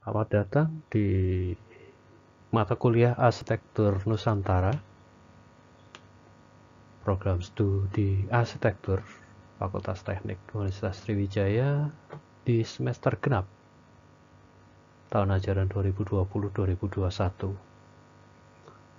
Selamat datang di mata kuliah Arsitektur Nusantara, program studi Arsitektur Fakultas Teknik Universitas Sriwijaya di semester genap tahun ajaran 2020-2021.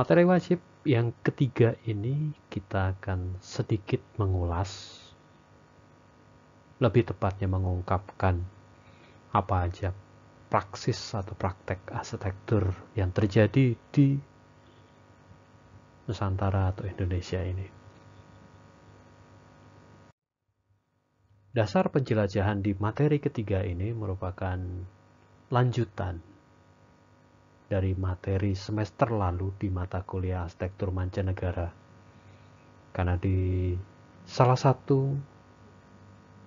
Materi wajib yang ketiga ini kita akan sedikit mengulas, lebih tepatnya mengungkapkan apa aja praksis atau praktek arsitektur yang terjadi di Nusantara atau Indonesia ini. Dasar penjelajahan di materi ketiga ini merupakan lanjutan dari materi semester lalu di mata kuliah arsitektur mancanegara. Karena di salah satu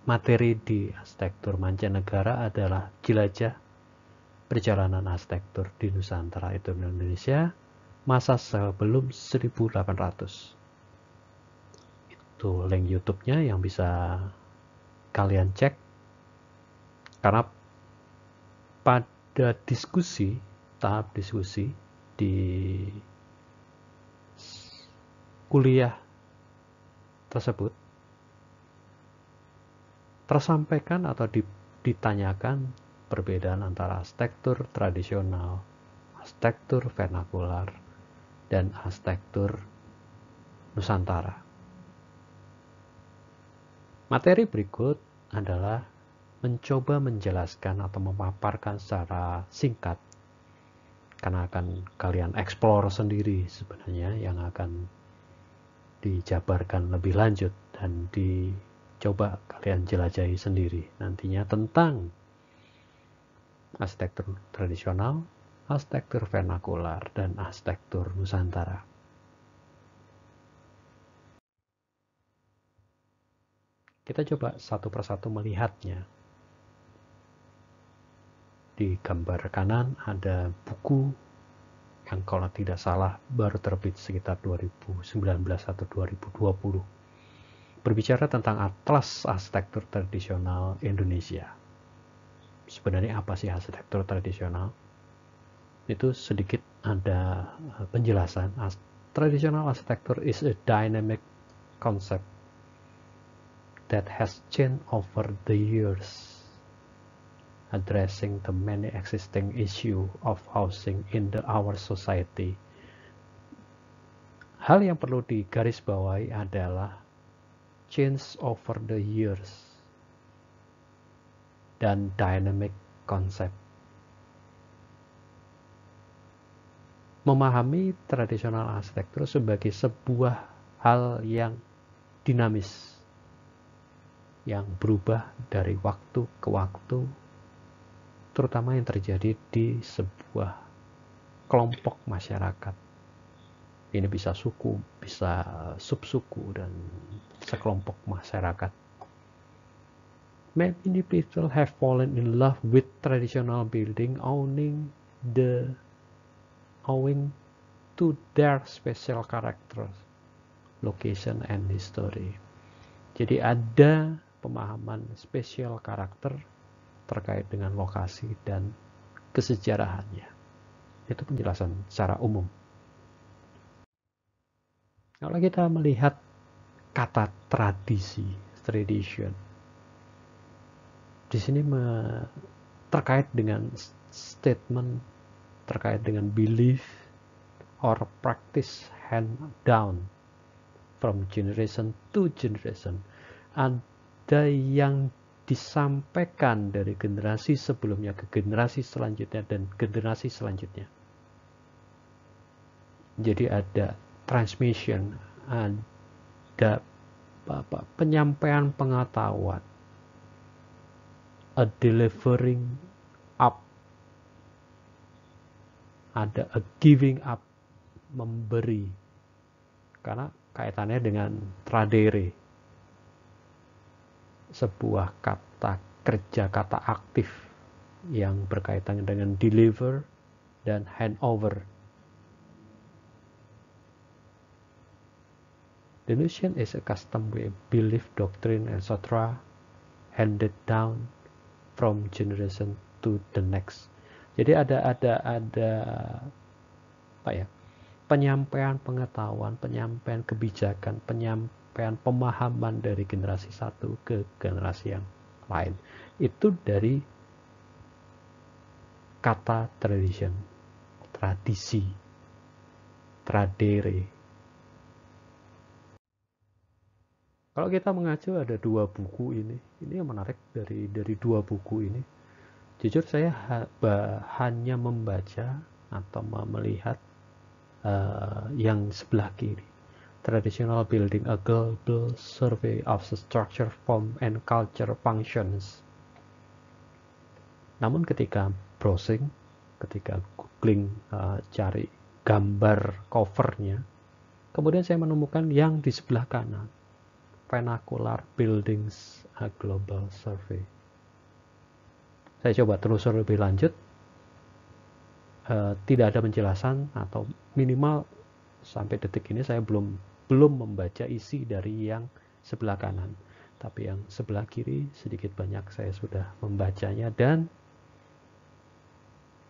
materi di arsitektur mancanegara adalah jelajah perjalanan arsitektur di Nusantara itu di Indonesia masa sebelum 1800. Itu link YouTube-nya yang bisa kalian cek karena pada diskusi tahap diskusi di kuliah tersebut tersampaikan atau ditanyakan perbedaan antara arsitektur tradisional, arsitektur vernakular, dan arsitektur Nusantara. Materi berikut adalah mencoba menjelaskan atau memaparkan secara singkat karena akan kalian eksplor sendiri sebenarnya yang akan dijabarkan lebih lanjut dan dicoba kalian jelajahi sendiri nantinya tentang arsitektur tradisional, arsitektur vernakular, dan arsitektur Nusantara. Kita coba satu persatu melihatnya. Di gambar kanan ada buku yang kalau tidak salah baru terbit sekitar 2019 atau 2020. Berbicara tentang atlas arsitektur tradisional Indonesia sebenarnya apa sih arsitektur tradisional itu sedikit ada eh, penjelasan traditional architecture is a dynamic concept that has changed over the years addressing the many existing issue of housing in the, our society hal yang perlu digarisbawahi adalah change over the years dan dynamic concept. Memahami tradisional arsitektur sebagai sebuah hal yang dinamis, yang berubah dari waktu ke waktu, terutama yang terjadi di sebuah kelompok masyarakat. Ini bisa suku, bisa subsuku, dan sekelompok masyarakat many people have fallen in love with traditional building owning the owing to their special characters, location and history. Jadi ada pemahaman special karakter terkait dengan lokasi dan kesejarahannya. Itu penjelasan secara umum. Kalau kita melihat kata tradisi, tradition, di sini terkait dengan statement terkait dengan belief or practice hand down from generation to generation. Ada yang disampaikan dari generasi sebelumnya ke generasi selanjutnya dan generasi selanjutnya. Jadi ada transmission, ada apa, penyampaian pengetahuan a delivering up ada a giving up memberi karena kaitannya dengan tradere sebuah kata kerja kata aktif yang berkaitan dengan deliver dan handover Delusion is a custom way, belief, doctrine, and sutra handed down from generation to the next. Jadi ada ada ada apa ya? penyampaian pengetahuan, penyampaian kebijakan, penyampaian pemahaman dari generasi satu ke generasi yang lain. Itu dari kata tradition, tradisi, tradere, Kalau kita mengacu ada dua buku ini, ini yang menarik dari dari dua buku ini. Jujur saya ha, bah, hanya membaca atau melihat uh, yang sebelah kiri. Traditional Building a Global Survey of the Structure, Form, and Culture Functions. Namun ketika browsing, ketika googling uh, cari gambar covernya, kemudian saya menemukan yang di sebelah kanan Vernacular Buildings a Global Survey. Saya coba telusur lebih lanjut. E, tidak ada penjelasan atau minimal sampai detik ini saya belum belum membaca isi dari yang sebelah kanan. Tapi yang sebelah kiri sedikit banyak saya sudah membacanya dan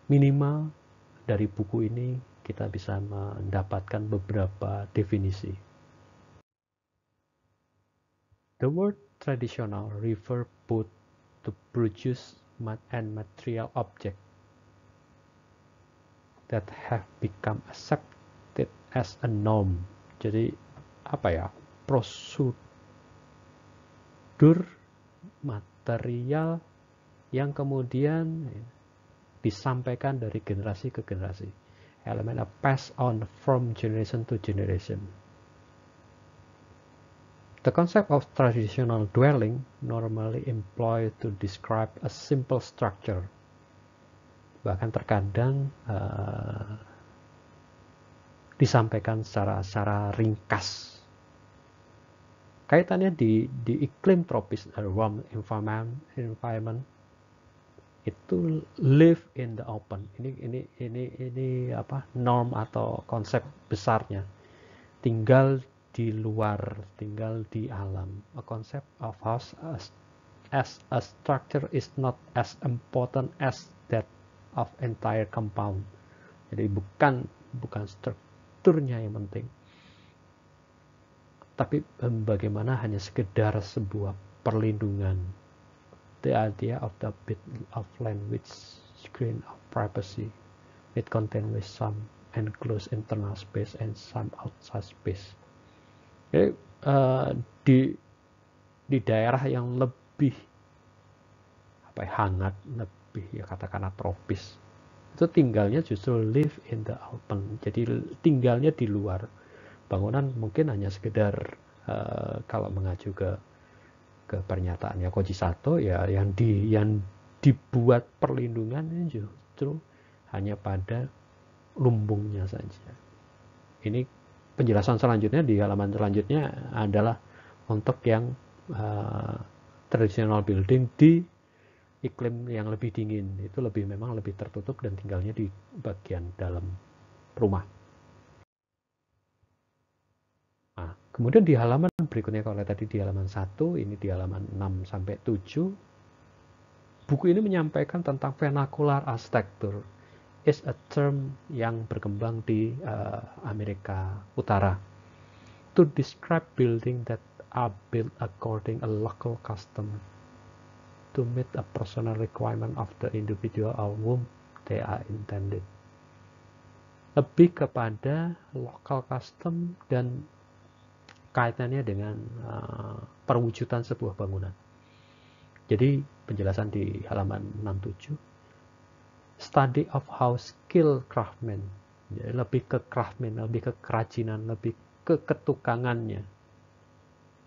minimal dari buku ini kita bisa mendapatkan beberapa definisi The word traditional refer both to produce and material object that have become accepted as a norm. Jadi apa ya? Prosedur material yang kemudian disampaikan dari generasi ke generasi. Elemen pass on from generation to generation. The concept of traditional dwelling normally employed to describe a simple structure. Bahkan terkadang uh, disampaikan secara secara ringkas. Kaitannya di di iklim tropis atau warm environment environment itu live in the open. Ini ini ini ini apa norm atau konsep besarnya. Tinggal di luar, tinggal di alam. A concept of house as, as a structure is not as important as that of entire compound. Jadi bukan bukan strukturnya yang penting. Tapi bagaimana hanya sekedar sebuah perlindungan. The idea of the bit of land which screen of privacy. It contains some enclosed internal space and some outside space. Jadi, uh, eh, di di daerah yang lebih apa ya, hangat, lebih ya katakanlah tropis. Itu tinggalnya justru live in the open. Jadi tinggalnya di luar bangunan mungkin hanya sekedar uh, kalau mengacu ke ke pernyataannya Koji Sato ya yang di yang dibuat perlindungan justru hanya pada lumbungnya saja. Ini penjelasan selanjutnya di halaman selanjutnya adalah untuk yang uh, eh, traditional building di iklim yang lebih dingin itu lebih memang lebih tertutup dan tinggalnya di bagian dalam rumah. Nah, kemudian di halaman berikutnya kalau tadi di halaman 1, ini di halaman 6 sampai 7 buku ini menyampaikan tentang vernacular arsitektur is a term yang berkembang di uh, Amerika Utara. To describe building that are built according a local custom to meet a personal requirement of the individual or whom they are intended. Lebih kepada local custom dan kaitannya dengan uh, perwujudan sebuah bangunan. Jadi penjelasan di halaman 67 study of how skill craftsmen, jadi ya, lebih ke craftsmen, lebih ke kerajinan lebih ke ketukangannya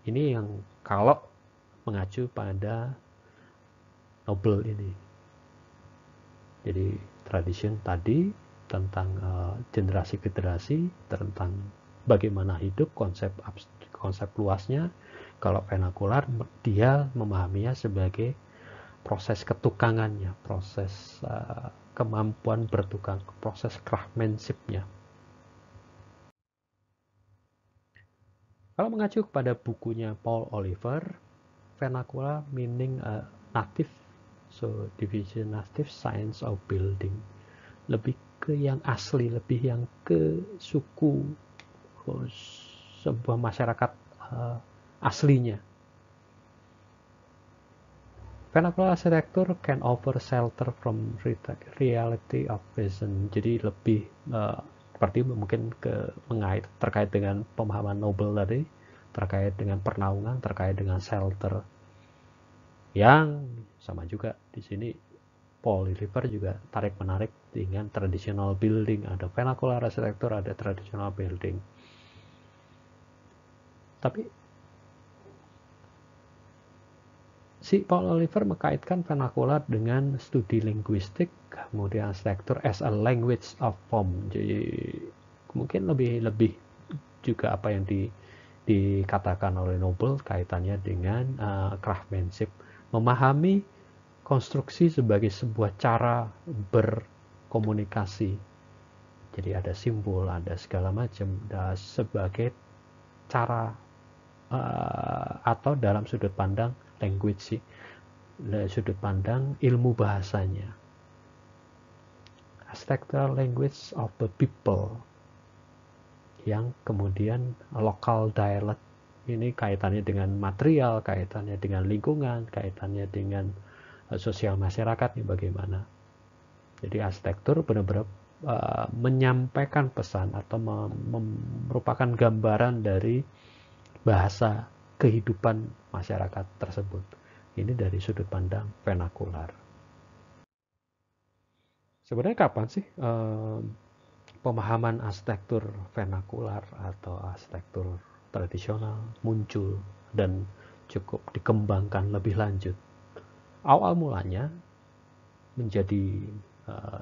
ini yang kalau mengacu pada noble ini jadi tradition tadi tentang eh, generasi-generasi tentang bagaimana hidup konsep konsep luasnya kalau penakular dia memahaminya sebagai proses ketukangannya, proses uh, kemampuan bertukang, proses craftsmanshipnya. Kalau mengacu kepada bukunya Paul Oliver, vernakula Meaning a Native, so Division Native Science of Building, lebih ke yang asli, lebih yang ke suku oh, sebuah masyarakat uh, aslinya Vernacular kan arsitektur can offer shelter from reality of vision. Jadi lebih uh, seperti mungkin ke mengait terkait dengan pemahaman Nobel tadi, terkait dengan pernaungan, terkait dengan shelter. Yang sama juga di sini Paul River juga tarik menarik dengan traditional building. Ada vernacular arsitektur ada traditional building. Tapi Si Paul Oliver mengkaitkan vernakular dengan studi linguistik, kemudian struktur as a language of form. Jadi mungkin lebih lebih juga apa yang di, dikatakan oleh Noble kaitannya dengan uh, craftsmanship, memahami konstruksi sebagai sebuah cara berkomunikasi. Jadi ada simbol, ada segala macam, ada sebagai cara uh, atau dalam sudut pandang language sih dari nah, sudut pandang ilmu bahasanya spectral language of the people yang kemudian lokal dialect ini kaitannya dengan material, kaitannya dengan lingkungan, kaitannya dengan eh, sosial masyarakat ini bagaimana. Jadi arsitektur benar-benar uh, menyampaikan pesan atau merupakan gambaran dari bahasa kehidupan masyarakat tersebut. Ini dari sudut pandang penakular. Sebenarnya kapan sih eh, pemahaman arsitektur vernakular atau arsitektur tradisional muncul dan cukup dikembangkan lebih lanjut? Awal mulanya menjadi eh,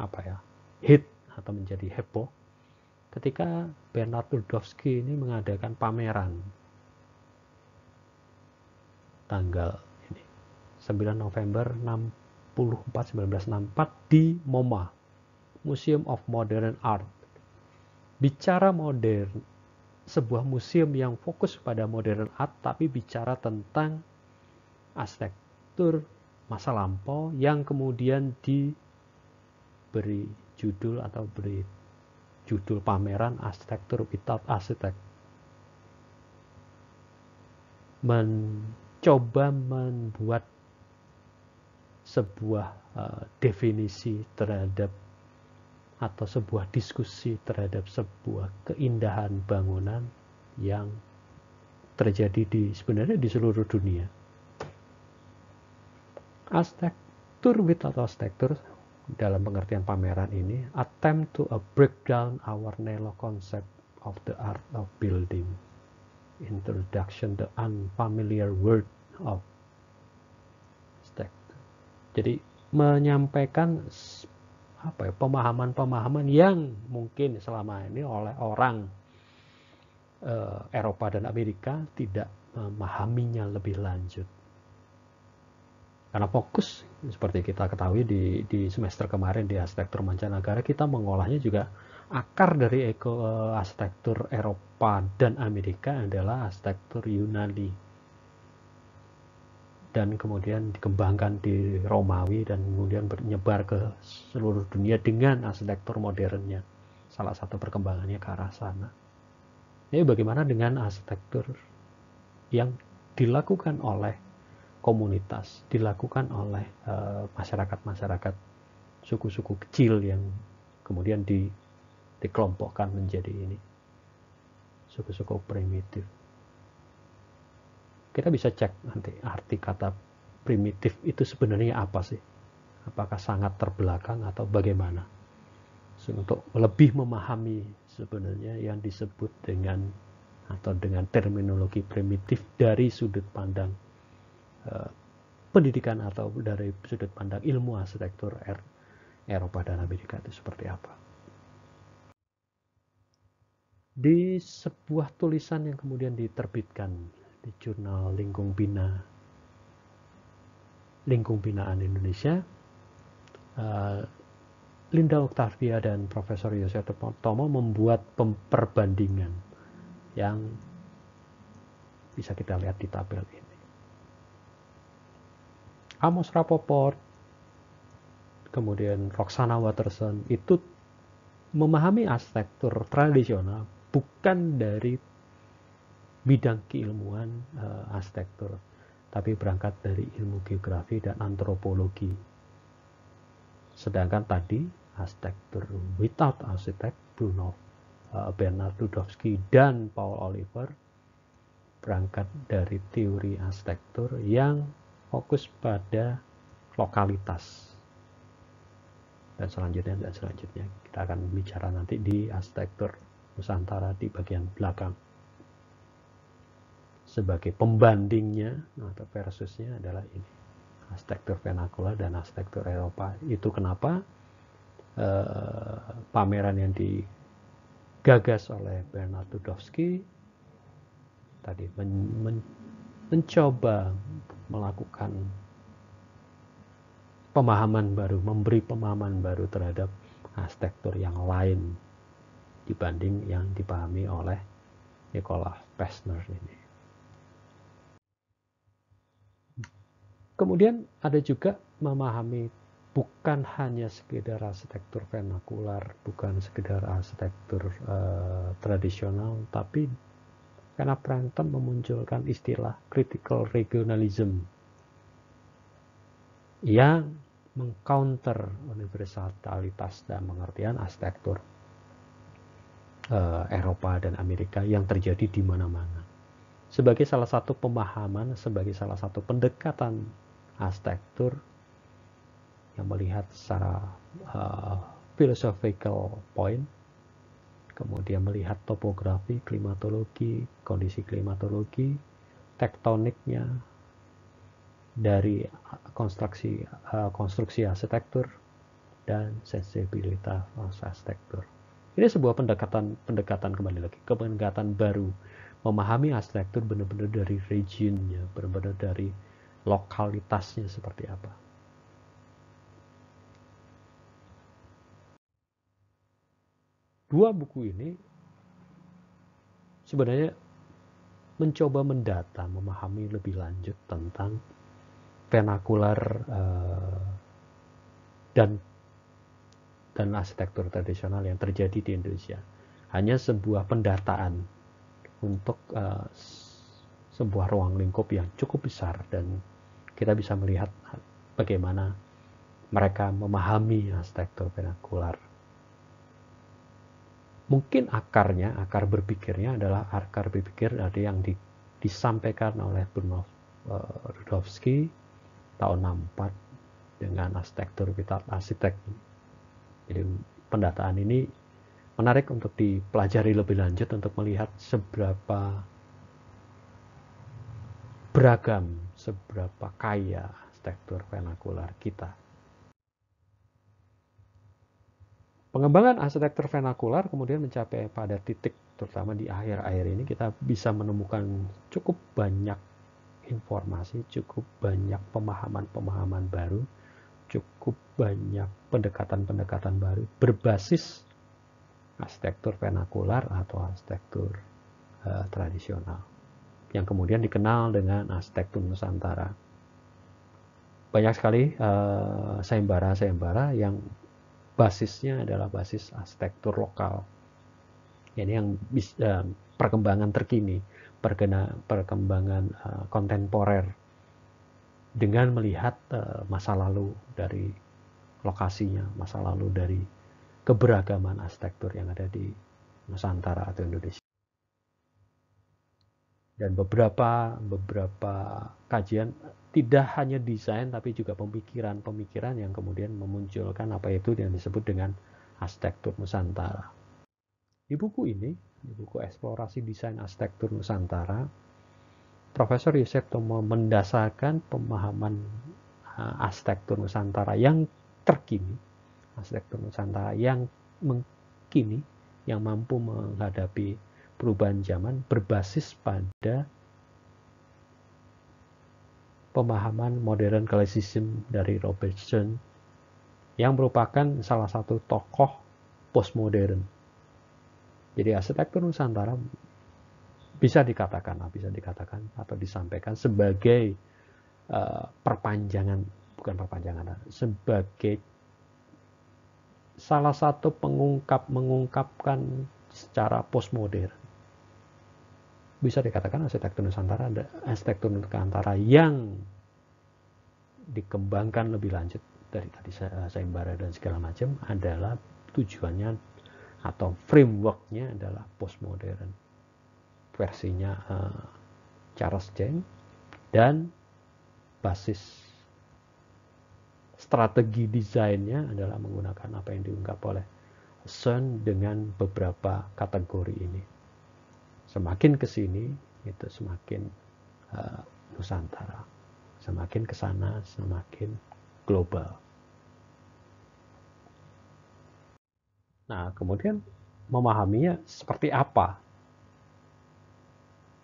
apa ya hit atau menjadi heboh ketika Bernard Ludowski ini mengadakan pameran tanggal ini 9 November 64 1964 di MoMA Museum of Modern Art bicara modern sebuah museum yang fokus pada modern art tapi bicara tentang arsitektur masa lampau yang kemudian diberi judul atau beri judul pameran arsitektur without arsitek men coba membuat sebuah uh, definisi terhadap atau sebuah diskusi terhadap sebuah keindahan bangunan yang terjadi di sebenarnya di seluruh dunia. Arsitektur with arsitektur dalam pengertian pameran ini attempt to a breakdown our narrow concept of the art of building introduction the unfamiliar word of stack. Jadi menyampaikan apa ya pemahaman-pemahaman yang mungkin selama ini oleh orang eh, Eropa dan Amerika tidak memahaminya lebih lanjut. Karena fokus seperti kita ketahui di, di semester kemarin di aspek mancanegara kita mengolahnya juga akar dari eko, eh, arsitektur Eropa dan Amerika adalah arsitektur Yunani dan kemudian dikembangkan di Romawi dan kemudian menyebar ke seluruh dunia dengan arsitektur modernnya salah satu perkembangannya ke arah sana ini bagaimana dengan arsitektur yang dilakukan oleh komunitas dilakukan oleh eh, masyarakat-masyarakat suku-suku kecil yang kemudian di dikelompokkan menjadi ini. Suku-suku primitif. Kita bisa cek nanti arti kata primitif itu sebenarnya apa sih? Apakah sangat terbelakang atau bagaimana? Untuk lebih memahami sebenarnya yang disebut dengan atau dengan terminologi primitif dari sudut pandang eh, pendidikan atau dari sudut pandang ilmu arsitektur er, Eropa dan Amerika itu seperti apa di sebuah tulisan yang kemudian diterbitkan di jurnal Lingkung Bina Lingkung Binaan Indonesia eh, Linda Oktavia dan Profesor Yosef Tomo membuat perbandingan yang bisa kita lihat di tabel ini Amos Rapoport kemudian Roxana Watterson itu memahami arsitektur tradisional bukan dari bidang keilmuan uh, arsitektur, tapi berangkat dari ilmu geografi dan antropologi. Sedangkan tadi arsitektur without arsitek Bruno uh, Bernard Ludowski dan Paul Oliver berangkat dari teori arsitektur yang fokus pada lokalitas. Dan selanjutnya dan selanjutnya kita akan bicara nanti di arsitektur Nusantara di bagian belakang. Sebagai pembandingnya nah, atau versusnya adalah ini. Arsitektur Venakula dan arsitektur Eropa. Itu kenapa eh, pameran yang digagas oleh Bernard Ludowski tadi men, men, mencoba melakukan pemahaman baru, memberi pemahaman baru terhadap arsitektur yang lain dibanding yang dipahami oleh Nikola Pesner ini. Kemudian ada juga memahami bukan hanya sekedar arsitektur vernakular, bukan sekedar arsitektur uh, tradisional, tapi karena Prantem memunculkan istilah critical regionalism yang mengcounter universalitas dan pengertian arsitektur Eh, Eropa dan Amerika yang terjadi di mana-mana. Sebagai salah satu pemahaman, sebagai salah satu pendekatan arsitektur yang melihat secara uh, philosophical point, kemudian melihat topografi, klimatologi, kondisi klimatologi, tektoniknya dari konstruksi uh, konstruksi arsitektur dan sensibilitas arsitektur. Ini sebuah pendekatan pendekatan kembali lagi ke pendekatan baru memahami arsitektur benar-benar dari regionnya, benar-benar dari lokalitasnya seperti apa. Dua buku ini sebenarnya mencoba mendata, memahami lebih lanjut tentang vernakular uh, dan dan arsitektur tradisional yang terjadi di Indonesia. Hanya sebuah pendataan untuk uh, sebuah ruang lingkup yang cukup besar dan kita bisa melihat bagaimana mereka memahami arsitektur vernakular. Mungkin akarnya, akar berpikirnya adalah akar berpikir dari yang di, disampaikan oleh Bruno uh, eh, Rudowski tahun 64 dengan arsitektur kita, arsitek jadi pendataan ini menarik untuk dipelajari lebih lanjut untuk melihat seberapa beragam, seberapa kaya struktur venakular kita. Pengembangan arsitektur venakular kemudian mencapai pada titik, terutama di akhir-akhir ini kita bisa menemukan cukup banyak informasi, cukup banyak pemahaman-pemahaman baru cukup banyak pendekatan-pendekatan baru berbasis arsitektur vernakular atau arsitektur uh, tradisional yang kemudian dikenal dengan arsitektur Nusantara. Banyak sekali uh, sayembara-sayembara yang basisnya adalah basis arsitektur lokal. Ini yang bis, uh, perkembangan terkini, perkena, perkembangan uh, kontemporer dengan melihat eh, masa lalu dari lokasinya, masa lalu dari keberagaman arsitektur yang ada di Nusantara atau Indonesia. Dan beberapa beberapa kajian tidak hanya desain tapi juga pemikiran-pemikiran yang kemudian memunculkan apa itu yang disebut dengan arsitektur Nusantara. Di buku ini, di buku eksplorasi desain arsitektur Nusantara, Profesor Yusef Tomo mendasarkan pemahaman uh, arsitektur Nusantara yang terkini, arsitektur Nusantara yang mengkini, yang mampu menghadapi perubahan zaman berbasis pada pemahaman modern klasisim dari Robertson yang merupakan salah satu tokoh postmodern. Jadi arsitektur Nusantara bisa dikatakan ah, bisa dikatakan atau disampaikan sebagai uh, perpanjangan bukan perpanjangan ah, sebagai salah satu pengungkap mengungkapkan secara postmodern bisa dikatakan arsitektur Nusantara ada arsitektur Nusantara yang dikembangkan lebih lanjut dari tadi saya, eh, sayembara dan segala macam adalah tujuannya atau frameworknya adalah postmodern versinya uh, Charles Cheng dan basis strategi desainnya adalah menggunakan apa yang diungkap oleh Sun dengan beberapa kategori ini. Semakin ke sini itu semakin uh, Nusantara, semakin ke sana semakin global. Nah, kemudian memahaminya seperti apa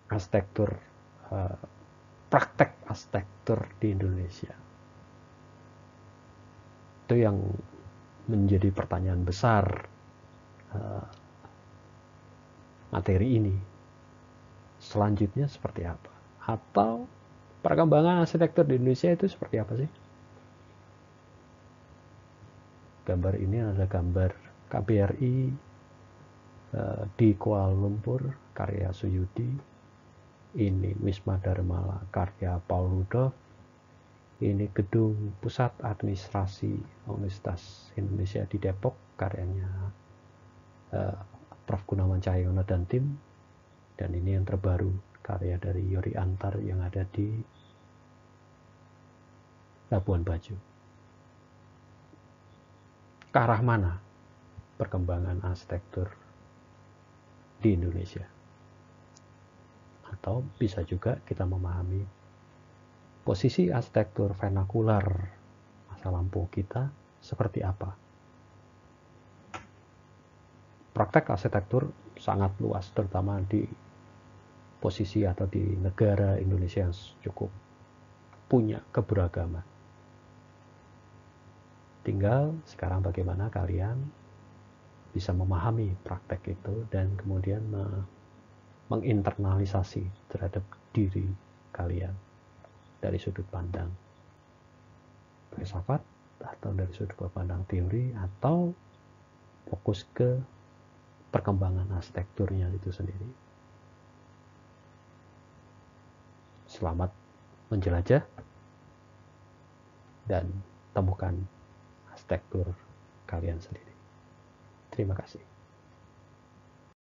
arsitektur uh, praktek arsitektur di Indonesia itu yang menjadi pertanyaan besar uh, materi ini selanjutnya seperti apa atau perkembangan arsitektur di Indonesia itu seperti apa sih gambar ini adalah gambar KBRI eh, di Kuala Lumpur karya Suyudi ini Wisma Dharma Karya Paul Rudolf. ini gedung pusat administrasi Universitas Indonesia di Depok, karyanya uh, Prof. Gunawan Cahyono dan tim, dan ini yang terbaru karya dari Yori Antar yang ada di Labuan Bajo. Ke arah mana perkembangan arsitektur di Indonesia? atau bisa juga kita memahami posisi arsitektur vernakular masa lampau kita seperti apa. Praktek arsitektur sangat luas, terutama di posisi atau di negara Indonesia yang cukup punya keberagaman. Tinggal sekarang bagaimana kalian bisa memahami praktek itu dan kemudian menginternalisasi terhadap diri kalian dari sudut pandang filsafat atau dari sudut pandang teori atau fokus ke perkembangan arsitekturnya itu sendiri. Selamat menjelajah dan temukan arsitektur kalian sendiri. Terima kasih.